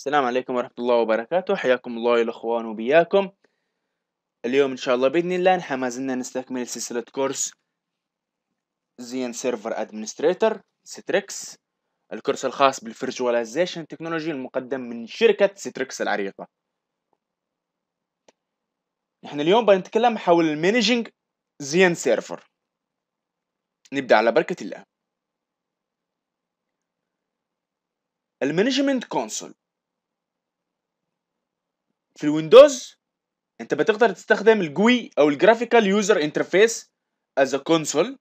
السلام عليكم ورحمة الله وبركاته حياكم الله الأخوان وبياكم اليوم إن شاء الله بإذن الله ما زلنا نستكمل سلسلة كورس زين سيرفر أدمنستريتر ستريكس الكورس الخاص بالفيرجواليزيشن تكنولوجي المقدم من شركة ستريكس العريقة نحن اليوم بنتكلم حول المانجينج زين سيرفر نبدأ على بركة الله المانجمنت كونسول في الويندوز انت بتقدر تستخدم الجوي او الجرافيكال يوزر انترفيس از كونسول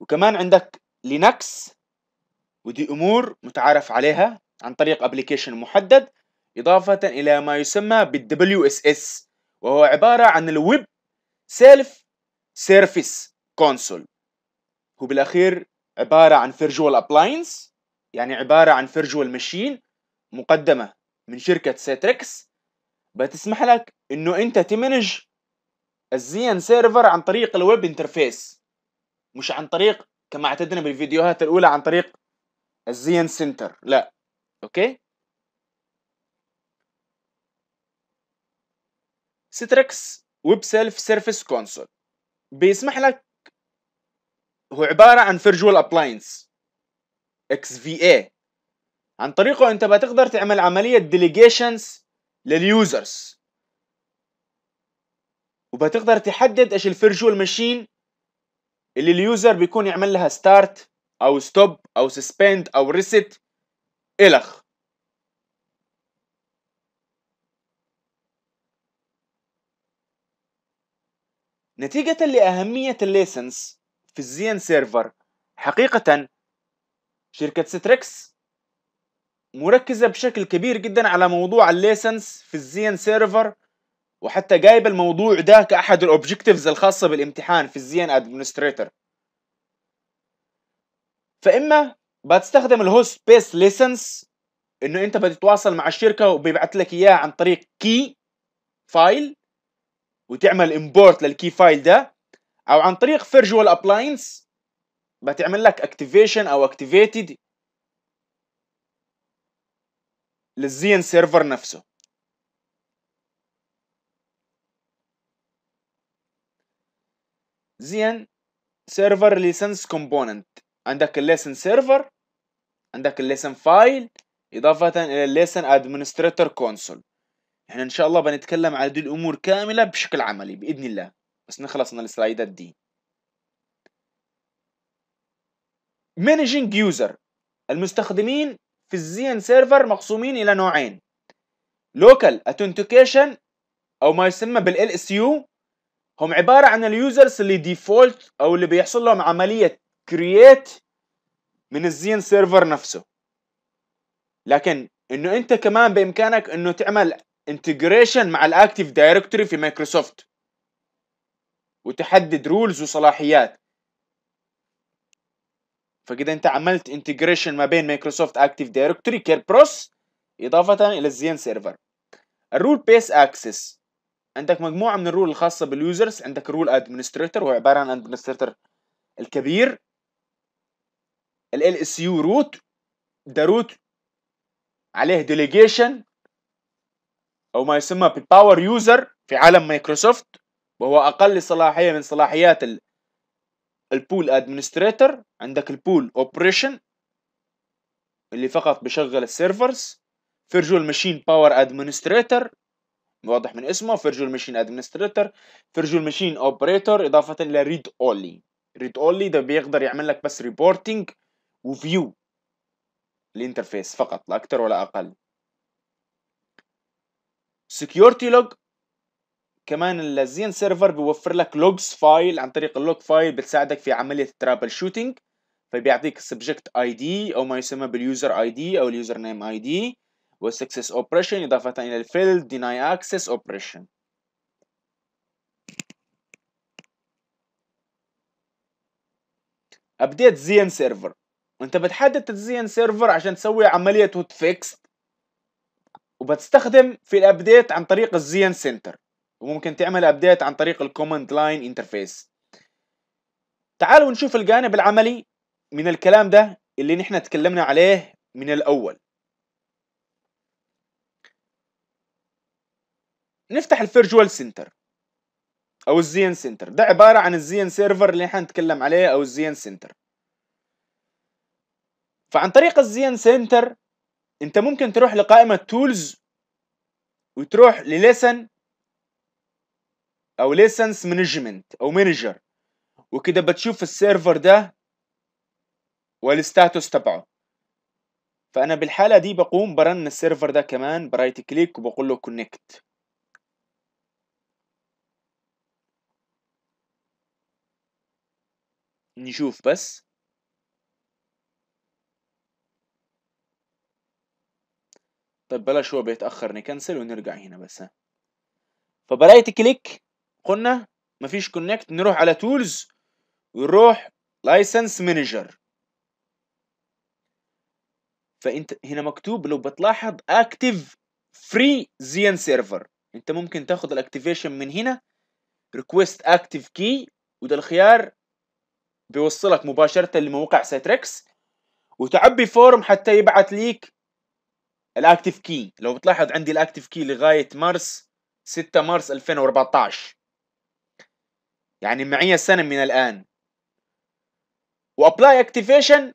وكمان عندك لينكس ودي امور متعارف عليها عن طريق ابلكيشن محدد اضافه الى ما يسمى بالدبليو اس اس وهو عباره عن الويب سيلف سيرفيس كونسول هو بالاخير عباره عن فيرجوال ابلاينس يعني عباره عن فيرجوال ماشين مقدمه من شركه سيتريكس بتسمح لك انه انت تمنج الزين سيرفر عن طريق الويب انترفيس مش عن طريق كما اعتدنا بالفيديوهات الاولى عن طريق الزين سنتر لا اوكي ستريكس ويب سيلف سيرفيس كونسول بيسمح لك هو عبارة عن فيرجوال ابلاينس اكس في اي عن طريقه انت بتقدر تعمل عملية ديليجيشنز لليوزرز وبتقدر تحدد ايش الفيرجوال ماشين اللي اليوزر بيكون يعمل لها ستارت او ستوب او سسبند او ريست الخ نتيجة لأهمية الليسنس في الزين سيرفر حقيقة شركة ستريكس مركزه بشكل كبير جدا على موضوع الليسنس في الزين سيرفر وحتى جايب الموضوع ده كأحد الأوبجكتيفز الخاصة بالامتحان في الزين ادمنستريتور فإما بتستخدم الهوست بيس ليسنس إنه أنت بتتواصل مع الشركة وبيبعت لك إياه عن طريق كي فايل وتعمل امبورت للكي فايل ده أو عن طريق فيرجوال أبلاينس بتعمل لك اكتيفيشن أو اكتيفيتد للزين سيرفر نفسه زين سيرفر ليسنس كومبوننت عندك الليسن سيرفر عندك الليسن فايل اضافه الى الليسن ادمنستريتور كونسول احنا ان شاء الله بنتكلم على دي الامور كامله بشكل عملي باذن الله بس نخلص من السلايدات دي مانجينج يوزر المستخدمين في الزين سيرفر مقسومين الى نوعين لوكال اثنتيكيشن او ما يسمى بالال اس يو هم عباره عن اليوزرز اللي ديفولت او اللي بيحصل لهم عمليه كرييت من الزين سيرفر نفسه لكن انه انت كمان بامكانك انه تعمل انتجريشن مع الاكتيف دايركتوري في مايكروسوفت وتحدد رولز وصلاحيات فكده انت عملت انتجريشن ما بين مايكروسوفت اكتيف دايركتوري كيربروس اضافه الى الزين سيرفر الرول بيس اكسس عندك مجموعه من الرول الخاصه باليوزرز عندك الرول ادمنستريتور وهو عباره عن ادمنستريتور الكبير ال ال اس يو روت ده روت عليه ديليجيشن او ما يسمى بالباور يوزر في عالم مايكروسوفت وهو اقل صلاحيه من صلاحيات ال البول ادمنستريتور عندك البول اوبريشن اللي فقط بشغل السيرفرز فيرجوال ماشين باور ادمنستريتور واضح من اسمه فيرجوال ماشين ادمنستريتور فيرجوال ماشين اوبريتور اضافه الى ريد اونلي ريد اونلي ده بيقدر يعمل لك بس ريبورتنج وفيو الانترفيس فقط لا اكثر ولا اقل سكيورتي لوج كمان الزين سيرفر بيوفر لك لوجز فايل عن طريق اللوج فايل بتساعدك في عمليه الترابل شوتينج فبيعطيك السبجكت اي دي او ما يسمى باليوزر اي دي او اليوزر نيم اي دي والسكسس اوبريشن اضافه الى الفيل ديناي اكسس اوبريشن ابديت زين سيرفر وانت بتحدد الزين سيرفر عشان تسوي عمليه هوت فيكس وبتستخدم في الابديت عن طريق الزين سنتر وممكن تعمل ابديت عن طريق الكوماند لاين انترفيس تعالوا نشوف الجانب العملي من الكلام ده اللي نحن تكلمنا عليه من الاول نفتح الفيرجوال سنتر او الزين سنتر ده عباره عن الزين سيرفر اللي نحن نتكلم عليه او الزين سنتر فعن طريق الزين سنتر انت ممكن تروح لقائمه تولز وتروح لليسن او ليسنس مانجمنت او مانجر وكده بتشوف السيرفر ده والستاتوس تبعه فانا بالحاله دي بقوم برن السيرفر ده كمان برايت كليك وبقول له كونكت نشوف بس طيب بلاش هو بيتاخر نكنسل ونرجع هنا بس فبرايت كليك قلنا مفيش كونكت نروح على تولز ونروح لايسنس مانجر فانت هنا مكتوب لو بتلاحظ اكتف فري زين سيرفر انت ممكن تاخد الاكتيفيشن من هنا ريكويست اكتف كي وده الخيار بيوصلك مباشرة لموقع سايتريكس وتعبي فورم حتى يبعت ليك الاكتف كي لو بتلاحظ عندي الاكتف كي لغاية مارس 6 مارس 2014 يعني معي سنة من الآن وابلاي اكتيفيشن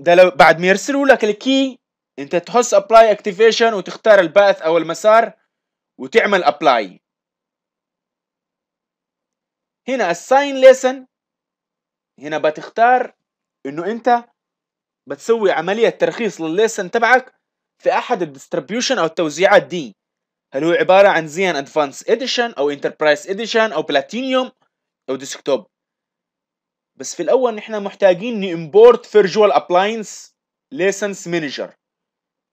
ده لو بعد ما يرسلوا لك الكي انت تحس ابلاي اكتيفيشن وتختار الباث او المسار وتعمل ابلاي هنا الساين ليسن هنا بتختار انه انت بتسوي عملية ترخيص للليسن تبعك في احد الديستريبيوشن او التوزيعات دي هل هو عبارة عن زين ادفانس اديشن او انتربرايز اديشن او بلاتينيوم او ديسكتوب بس في الاول نحن محتاجين نimporт فيرجوال ابلاينس ليسنس مانجر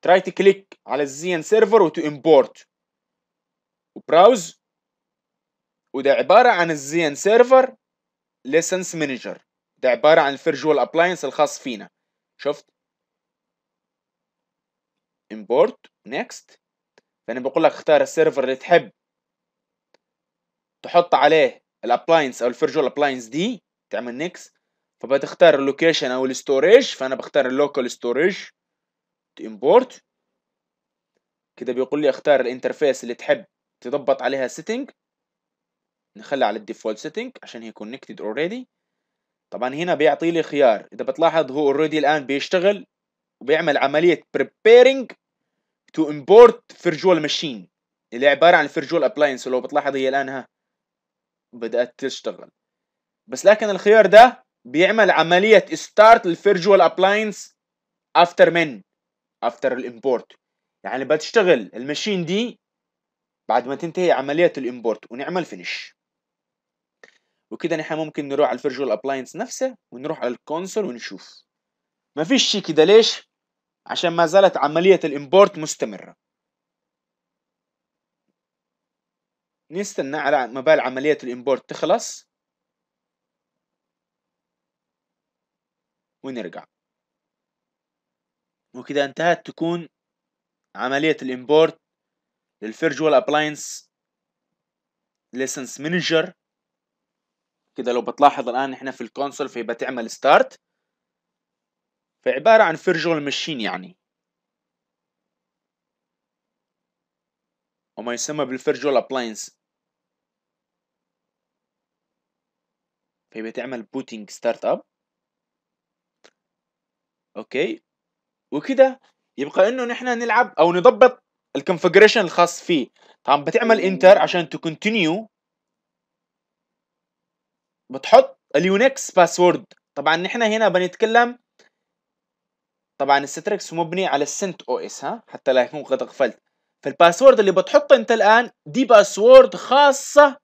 تراي تكليك على الزين سيرفر وتو امبورت وبراوز وده عبارة عن الزين سيرفر ليسنس مانجر ده عبارة عن الفيرجوال ابلاينس الخاص فينا شفت امبورت نيكست فانا بقول لك اختار السيرفر اللي تحب تحط عليه الابلاينس او الفيرجوال ابلاينس دي تعمل نيكس فبتختار اللوكيشن او الستوريج فانا بختار اللوكال ستوريج امبورت كده بيقول لي اختار الانترفيس اللي تحب تضبط عليها سيتنج نخلي على الديفولت سيتنج عشان هي كونكتد اوريدي طبعا هنا بيعطي لي خيار اذا بتلاحظ هو اوريدي الان بيشتغل وبيعمل عمليه preparing تو امبورت virtual ماشين اللي عباره عن virtual ابلاينس ولو بتلاحظ هي الان ها بدات تشتغل بس لكن الخيار ده بيعمل عمليه ستارت virtual ابلاينس افتر من افتر الامبورت يعني بتشتغل الماشين دي بعد ما تنتهي عمليه الامبورت ونعمل finish وكده نحن ممكن نروح على الفيرجوال ابلاينس نفسه ونروح على الكونسول ونشوف ما فيش شيء كده ليش عشان ما زالت عملية الإمبورت مستمرة نستنى على ما عملية الإمبورت تخلص ونرجع وكده انتهت تكون عملية الإمبورت للفيرجوال أبلاينس ليسنس مانجر كده لو بتلاحظ الآن احنا في الكونسول فهي بتعمل ستارت فعبارة عن فيرجوال ماشين يعني وما يسمى بالفيرجوال ابلاينس فيبقى تعمل بوتينج ستارت اب اوكي وكده يبقى انه نحن نلعب او نضبط الكونفجريشن الخاص فيه طبعا بتعمل انتر عشان كونتينيو بتحط اليونكس باسورد طبعا نحن هنا بنتكلم طبعا الستريكس مبني على السنت او اس ها حتى لا يكون قد اغفلت فالباسورد اللي بتحطه انت الان دي باسورد خاصه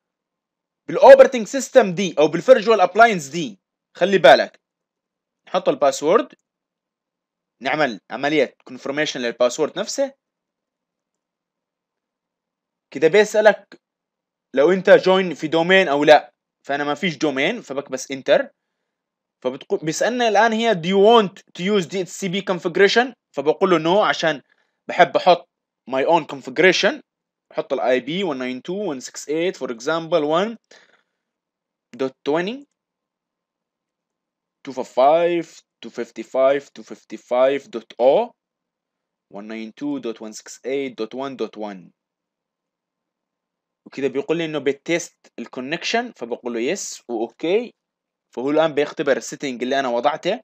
بالاوبرتنج سيستم دي او بالفيرجوال ابلاينس دي خلي بالك نحط الباسورد نعمل عمليه كونفرميشن للباسورد نفسه كده بيسالك لو انت جوين في دومين او لا فانا ما فيش دومين فبكبس انتر فبتقول بيسالنا الان هي do you want to use دي سي بي configuration فبقول له نو no عشان بحب احط my own configuration احط الاي بي 192.168 for example 1.20 255 192.168.1.1 وكذا بيقول لي انه بتست الكونكشن فبقول له يس واوكي فهو الآن بيختبر السيتنج اللي أنا وضعته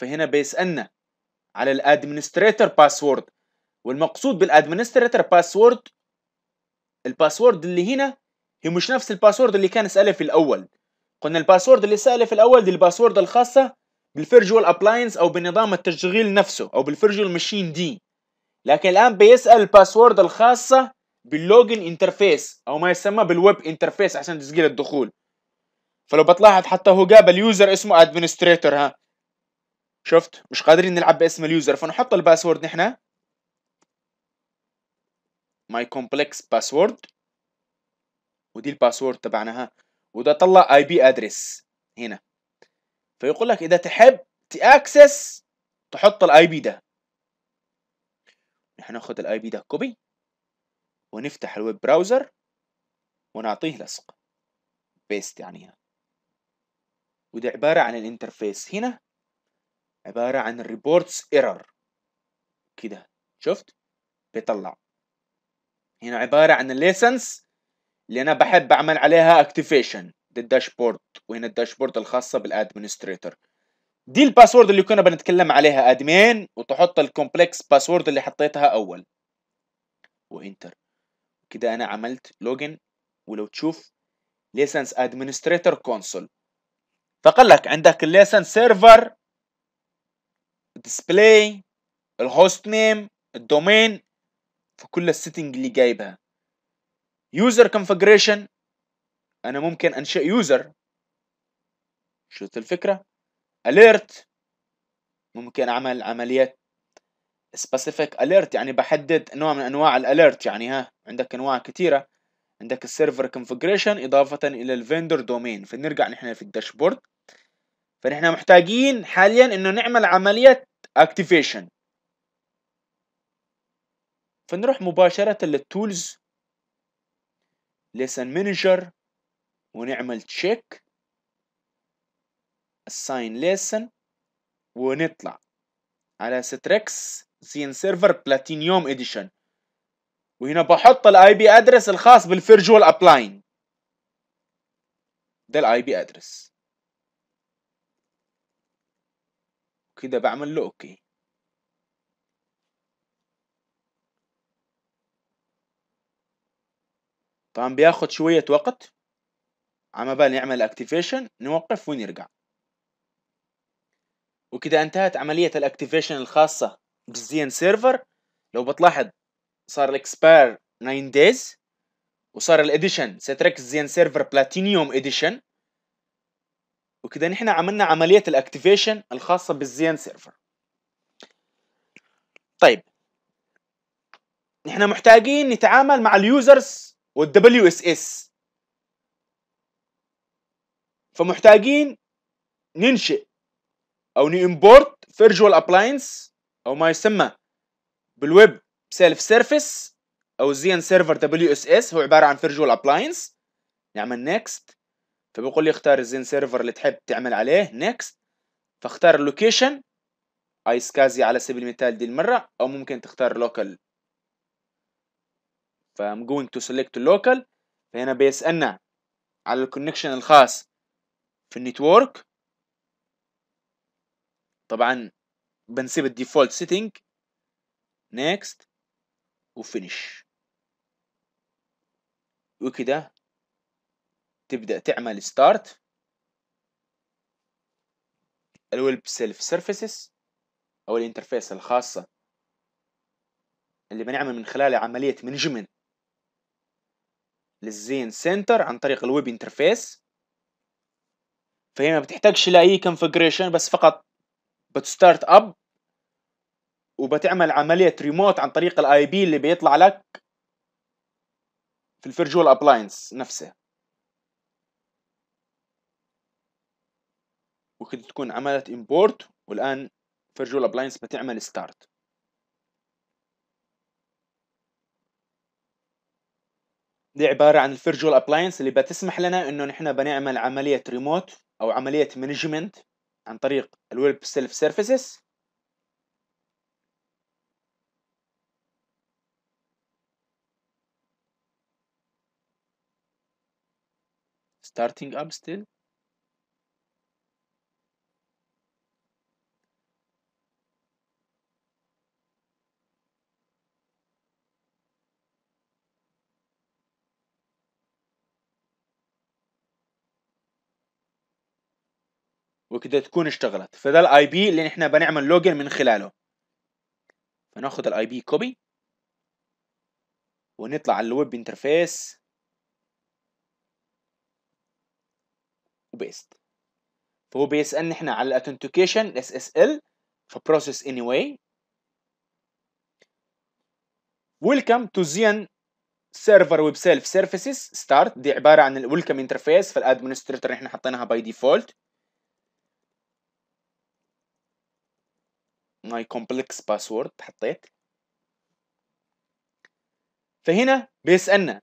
فهنا بيسألنا على الادمنستريتور باسورد والمقصود بالادمنستريتور باسورد الباسورد اللي هنا هي مش نفس الباسورد اللي كان سأله في الأول قلنا الباسورد اللي سأله في الأول دي الباسورد الخاصة بالفيرجوال أبلاينس أو بنظام التشغيل نفسه أو بالفيرجوال ماشين دي لكن الآن بيسأل الباسورد الخاصة باللوجن انترفيس او ما يسمى بالويب انترفيس عشان تسجيل الدخول فلو بتلاحظ حتى هو جاب اليوزر اسمه ادمنستريتور ها شفت مش قادرين نلعب باسم اليوزر فنحط الباسورد نحن ماي كومبلكس باسورد ودي الباسورد تبعنا ها وده طلع اي بي ادريس هنا فيقول لك اذا تحب تاكسس تحط الاي بي ده نحن ناخذ الاي بي ده كوبي ونفتح الويب براوزر ونعطيه لصق بيست يعني هنا وده عبارة عن الانترفيس هنا عبارة عن الريبورتس ايرور كده شفت بيطلع هنا عبارة عن الليسنس اللي انا بحب اعمل عليها اكتيفيشن للداشبورد الداشبورد وهنا الداشبورد الخاصة بالادمنستريتور دي الباسورد اللي كنا بنتكلم عليها ادمين وتحط الكومبلكس باسورد اللي حطيتها اول وانتر كده انا عملت لوجن ولو تشوف ليسنس ادمنستريتور كونسول فقال لك عندك الليسنس سيرفر ديسبلاي الهوست نيم الدومين في كل السيتنج اللي جايبها يوزر كونفجريشن انا ممكن انشئ يوزر شفت الفكره اليرت ممكن اعمل عمليات سبيسيفيك اليرت يعني بحدد نوع من انواع الاليرت يعني ها عندك انواع كثيره عندك السيرفر كونفجريشن اضافه الى الفندر دومين فنرجع نحن في الداشبورد فنحن محتاجين حاليا انه نعمل عمليه اكتيفيشن فنروح مباشره للتولز ليسن مانجر ونعمل تشيك assign lesson ونطلع على ستريكس سين سيرفر بلاتينيوم اديشن وهنا بحط الاي بي ادرس الخاص بالفيرجوال ابلاين ده الاي بي ادرس كده بعمل له اوكي طبعا بياخد شوية وقت عما بال نعمل اكتيفيشن نوقف ونرجع وكده انتهت عملية الاكتيفيشن الخاصة بالزين سيرفر لو بتلاحظ صار الاكسبير 9 دايز وصار الاديشن ستريكس زين سيرفر بلاتينيوم اديشن وكده نحن عملنا عمليه الاكتيفيشن الخاصه بالزين سيرفر طيب نحن محتاجين نتعامل مع اليوزرز والدبليو اس اس فمحتاجين ننشئ او نيمبورت فيرجوال ابلاينس او ما يسمى بالويب سيلف سيرفيس او زين سيرفر دبليو اس اس هو عباره عن فيرجوال ابلاينس نعمل نيكست فبيقول لي اختار الزين سيرفر اللي تحب تعمل عليه نيكست فاختار اللوكيشن ايسكازي على سبيل المثال دي المره او ممكن تختار لوكال فام جوينج تو سيلكت لوكال فهنا بيسالنا على الكونكشن الخاص في النتورك طبعا بنسيب الديفولت سيتنج نيكست وفينيش وكده تبدأ تعمل ستارت الويب سيلف سيرفيسز أو الانترفيس الخاصة اللي بنعمل من خلالها عملية منجمنت للزين سنتر عن طريق الويب انترفيس فهي ما بتحتاجش لاي كونفجريشن بس فقط بتستارت اب وبتعمل عمليه ريموت عن طريق الاي بي اللي بيطلع لك في الفيرجوال ابلاينس نفسه وكنت تكون عملت امبورت والان فيرجوال ابلاينس بتعمل ستارت دي عبارة عن الفيرجوال ابلاينس اللي بتسمح لنا انه نحن بنعمل عملية ريموت او عملية مانجمنت عن طريق الويب سيلف سيرفيسز starting up still وكده تكون اشتغلت فده الاي بي اللي احنا بنعمل لوجن من خلاله فناخد الاي بي كوبي ونطلع على الويب انترفيس وبيست فهو بيسالني احنا على الاثنتيكيشن اس اس ال فبروسيس اني واي ويلكم تو زين سيرفر ويب سيلف سيرفيسز ستارت دي عباره عن الويلكم انترفيس فالادمنستريتور احنا حطيناها باي ديفولت ماي كومبلكس باسورد حطيت فهنا بيسالنا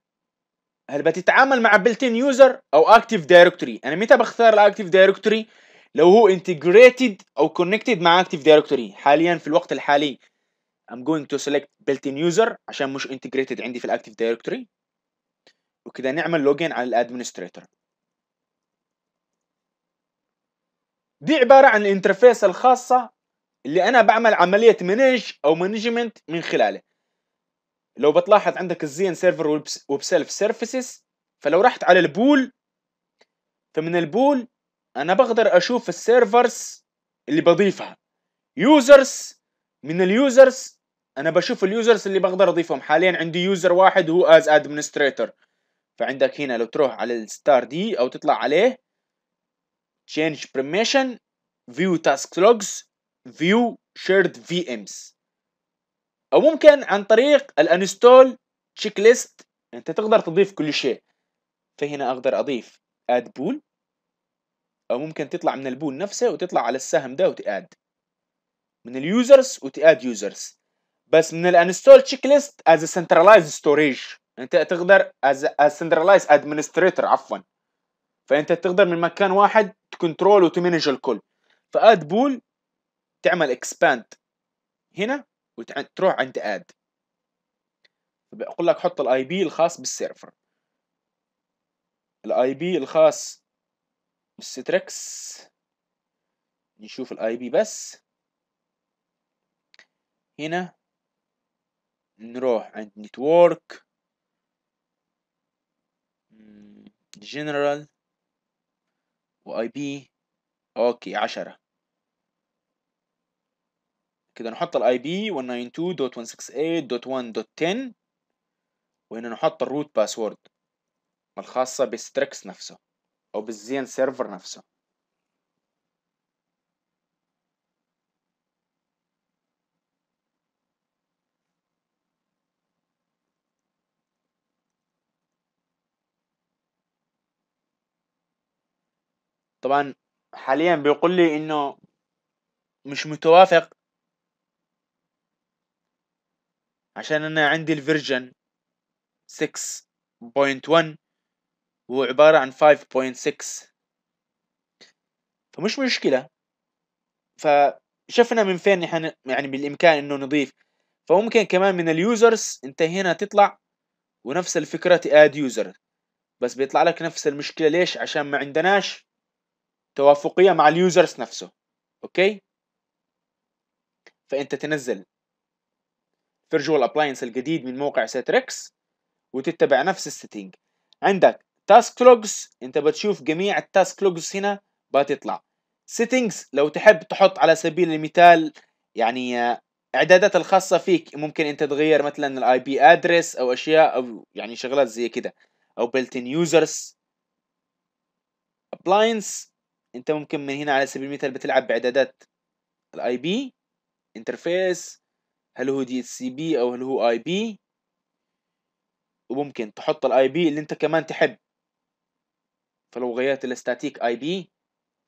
هل بتتعامل مع بلتين يوزر او اكتيف دايركتوري انا متى بختار الاكتيف دايركتوري لو هو انتجريتد او كونكتد مع اكتيف دايركتوري حاليا في الوقت الحالي I'm going to select built-in user عشان مش integrated عندي في الاكتيف دايركتوري وكده نعمل لوجين على الادمنستريتور دي عبارة عن الانترفيس الخاصة اللي انا بعمل عمليه مانج او مانجمنت من خلاله لو بتلاحظ عندك الزين سيرفر ويب سيلف سيرفيسز فلو رحت على البول فمن البول انا بقدر اشوف السيرفرز اللي بضيفها يوزرز من اليوزرز انا بشوف اليوزرز اللي بقدر اضيفهم حاليا عندي يوزر واحد هو از ادمنستريتور فعندك هنا لو تروح على الستار دي او تطلع عليه change permission view task logs View Shared VMs أو ممكن عن طريق ال uninstall checklist أنت تقدر تضيف كل شيء فهنا أقدر أضيف add pool أو ممكن تطلع من البول نفسه وتطلع على السهم ده وتاد من اليوزرز وتاد يوزرز بس من uninstall checklist as a centralized storage انت تقدر as a centralized administrator عفوا فانت تقدر من مكان واحد تكنترول وتمانج الكل فاد بول تعمل اكسباند هنا وتروح عند اد بقول لك حط الاي بي الخاص بالسيرفر الاي بي الخاص بالستريكس نشوف الاي بي بس هنا نروح عند نتورك جنرال واي بي اوكي عشرة كده نحط الاي بي 192.168.1.10 وهنا نحط الروت باسورد الخاصة بالستريكس نفسه او بالزين سيرفر نفسه طبعا حاليا بيقول لي انه مش متوافق عشان انا عندي الفيرجن 6.1 وهو عبارة عن 5.6 فمش مشكلة فشفنا من فين نحن يعني بالإمكان إنه نضيف فممكن كمان من اليوزرز انت هنا تطلع ونفس الفكرة تاد يوزر بس بيطلع لك نفس المشكلة ليش عشان ما عندناش توافقية مع اليوزرز نفسه اوكي فانت تنزل فيرجوال ابلاينس الجديد من موقع سيتريكس وتتبع نفس السيتنج عندك تاسك لوجز انت بتشوف جميع التاسك لوجز هنا بتطلع سيتنجز لو تحب تحط على سبيل المثال يعني آه، اعدادات الخاصة فيك ممكن انت تغير مثلا الاي بي ادرس او اشياء او يعني شغلات زي كده او بلت ان يوزرز ابلاينس انت ممكن من هنا على سبيل المثال بتلعب باعدادات الاي بي انترفيس هل هو دي سي بي او هل هو اي بي وممكن تحط الاي بي اللي انت كمان تحب فلو غيرت الاستاتيك اي بي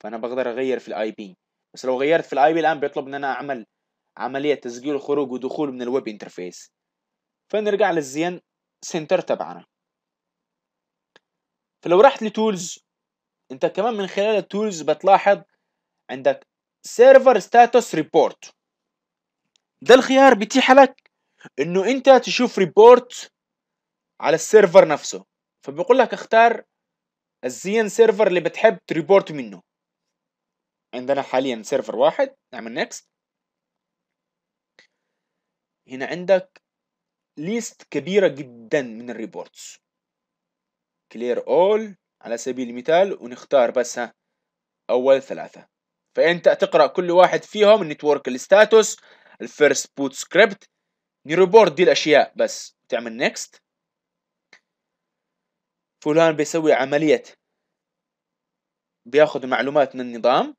فانا بقدر اغير في الاي بي بس لو غيرت في الاي بي الان بيطلب ان انا اعمل عملية تسجيل خروج ودخول من الويب انترفيس فنرجع للزين سنتر تبعنا فلو رحت لتولز انت كمان من خلال التولز بتلاحظ عندك سيرفر ستاتوس ريبورت ده الخيار بيتيح لك انه انت تشوف ريبورت على السيرفر نفسه فبيقول لك اختار الزين سيرفر اللي بتحب تريبورت منه عندنا حاليا سيرفر واحد نعمل نيكست هنا عندك ليست كبيرة جدا من الريبورتس كلير اول على سبيل المثال ونختار بس ها اول ثلاثة فانت تقرأ كل واحد فيهم النتورك الستاتوس الفيرست بوت سكريبت نريبورت دي الاشياء بس تعمل نيكست فلان بيسوي عملية بياخذ معلومات من النظام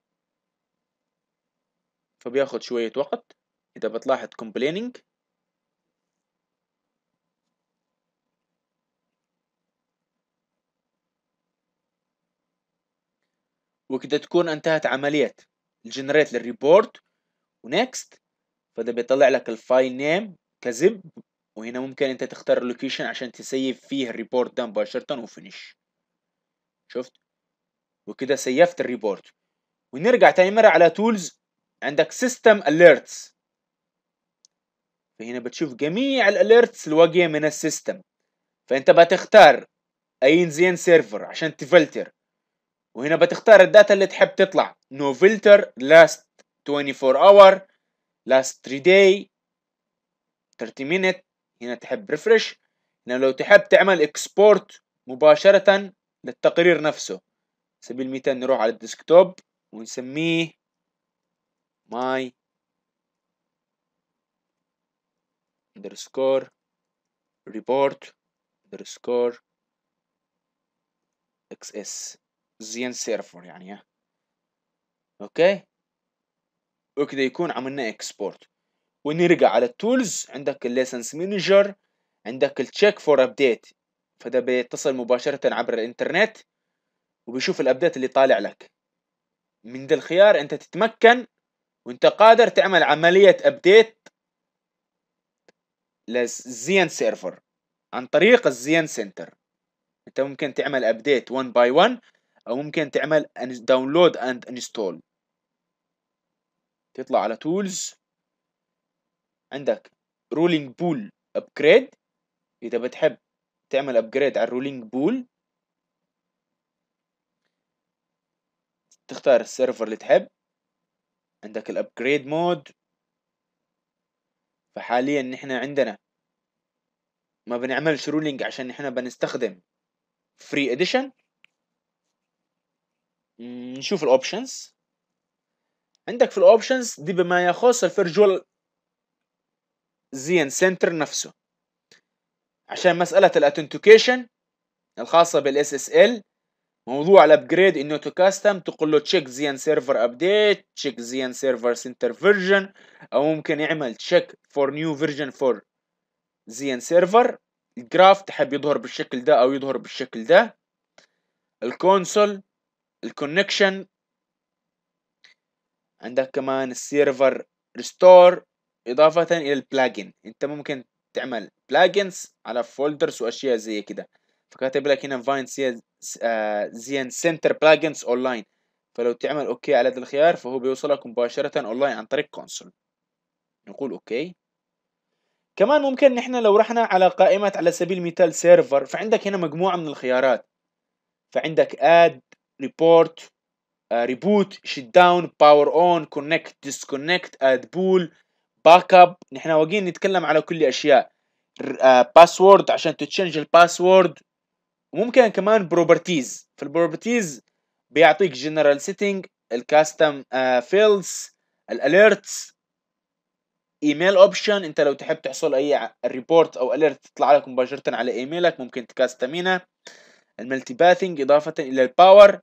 فبياخذ شوية وقت إذا بتلاحظ complaining وكده تكون انتهت عملية الجنريت للريبورت ونكست فده بيطلع لك الفايل نيم كزب وهنا ممكن انت تختار اللوكيشن عشان تسيف فيه الريبورت ده مباشرة وفينيش شفت وكده سيفت الريبورت ونرجع تاني مرة على تولز عندك سيستم اليرتس فهنا بتشوف جميع الاليرتس الواقية من السيستم فانت بتختار اين زين سيرفر عشان تفلتر وهنا بتختار الداتا اللي تحب تطلع نو فلتر لاست 24 اور last 3 day 30 minute هنا تحب refresh هنا لو تحب تعمل export مباشرة للتقرير نفسه سبيل المثال نروح على الديسكتوب ونسميه my underscore report underscore xs زين سيرفر يعني اوكي وكذا يكون عملنا اكسبورت ونرجع على التولز عندك الليسنس مانجر عندك التشيك فور ابديت فده بيتصل مباشرة عبر الانترنت وبيشوف الابديت اللي طالع لك من ده الخيار انت تتمكن وانت قادر تعمل عملية ابديت للزين سيرفر عن طريق الزين سنتر انت ممكن تعمل ابديت 1 باي 1 او ممكن تعمل داونلود اند انستول تطلع على تولز عندك رولينج بول ابجريد اذا بتحب تعمل ابجريد على الرولينج بول تختار السيرفر اللي تحب عندك الابجريد مود فحاليا نحن عندنا ما بنعملش رولينج عشان نحن بنستخدم فري اديشن نشوف الاوبشنز عندك في الاوبشنز دي بما يخص الفيرجوال زين سنتر نفسه عشان مسألة الاثنتيكيشن الخاصة بالاس اس ال موضوع الابجريد انه تو كاستم تقول له تشيك زين سيرفر ابديت تشيك زين سيرفر سنتر فيرجن او ممكن يعمل تشيك فور نيو فيرجن فور زين سيرفر الجراف تحب يظهر بالشكل ده او يظهر بالشكل ده الكونسول الكونكشن عندك كمان السيرفر ريستور اضافة الى البلاجن انت ممكن تعمل بلاجنز على فولدرز واشياء زي كده فكاتب لك هنا فايند زين سنتر بلاجنز اونلاين فلو تعمل اوكي على هذا الخيار فهو بيوصلك مباشرة اونلاين عن طريق كونسول نقول اوكي كمان ممكن نحن لو رحنا على قائمة على سبيل المثال سيرفر فعندك هنا مجموعة من الخيارات فعندك اد ريبورت ريبوت شت داون باور اون كونكت ديسكونكت اد بول باك اب نحن واقين نتكلم على كل اشياء باسورد آه، عشان تتشنج الباسورد وممكن كمان بروبرتيز في البروبرتيز بيعطيك جنرال سيتنج الكاستم فيلز الاليرتس ايميل اوبشن انت لو تحب تحصل اي ريبورت او اليرت تطلع لك مباشره على ايميلك ممكن تكاستمينه الملتي باثنج اضافه الى الباور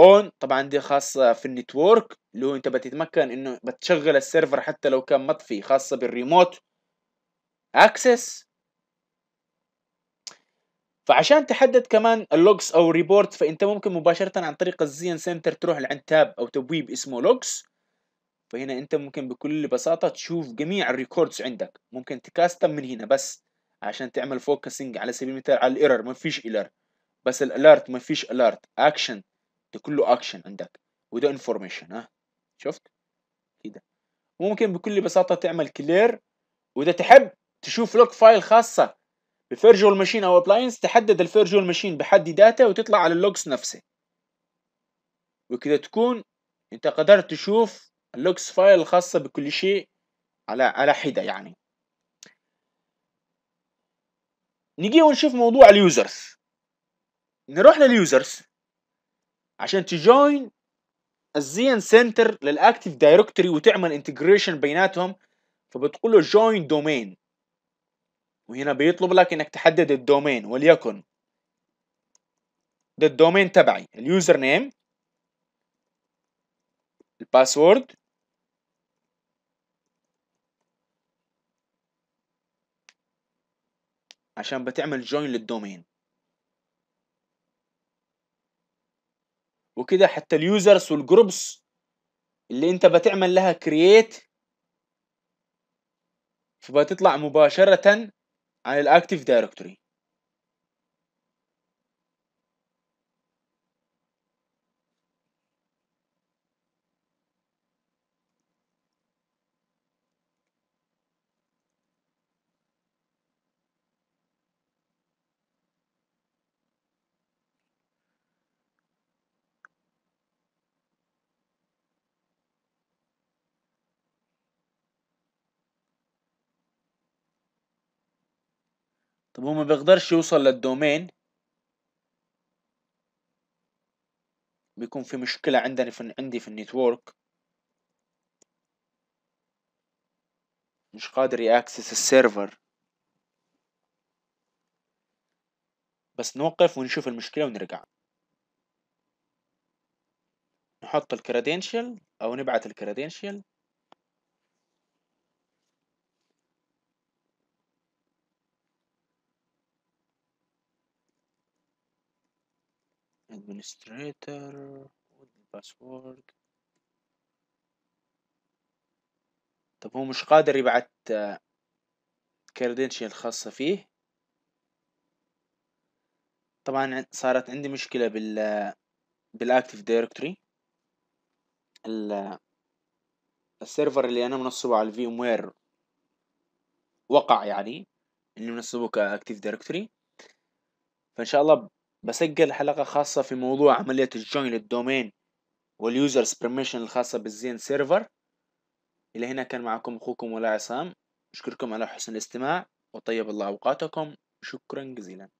اون طبعا دي خاصه في النتورك اللي هو انت بتتمكن انه بتشغل السيرفر حتى لو كان مطفي خاصه بالريموت اكسس فعشان تحدد كمان اللوجز او ريبورت فانت ممكن مباشره عن طريق الزين سنتر تروح لعند تاب او تبويب اسمه لوجز فهنا انت ممكن بكل بساطه تشوف جميع الريكوردز عندك ممكن تكاستم من هنا بس عشان تعمل فوكسنج على سبيل المثال على الايرور ما فيش ايرور بس الالارت ما فيش الارت اكشن ده كله اكشن عندك وده انفورميشن ها شفت كده ممكن بكل بساطه تعمل كلير واذا تحب تشوف لوك فايل خاصه بفيرجوال ماشين او ابلاينس تحدد الفيرجوال ماشين بحد داتا وتطلع على اللوكس نفسه وكده تكون انت قدرت تشوف اللوكس فايل الخاصه بكل شيء على على حده يعني نجي ونشوف موضوع اليوزرز نروح لليوزرز عشان تجوين الزين سنتر للاكتف دايركتوري وتعمل انتجريشن بيناتهم فبتقول له جوين دومين وهنا بيطلب لك انك تحدد الدومين وليكن ده الدومين تبعي اليوزر نيم الباسورد عشان بتعمل جوين للدومين وكده حتى اليوزرز والجروبس اللي انت بتعمل لها كرييت فبتطلع مباشرة عن الاكتيف دايركتوري طب هو ما بيقدرش يوصل للدومين بيكون في مشكلة عندنا في عندي في النيتورك مش قادر يأكسس السيرفر بس نوقف ونشوف المشكلة ونرجع نحط الكريدنشال أو نبعث الكريدنشال administrator والباسورد طب هو مش قادر يبعت كريدنشال آه، خاصة فيه طبعا صارت عندي مشكلة بال بالاكتيف دايركتوري السيرفر اللي انا منصبه على ام وير وقع يعني اني منصبه كاكتيف دايركتوري فان شاء الله بسجل حلقة خاصة في موضوع عملية الجوين للدومين واليوزرز بيرميشن الخاصة بالزين سيرفر إلى هنا كان معكم أخوكم ولا عصام أشكركم على حسن الاستماع وطيب الله أوقاتكم شكرا جزيلا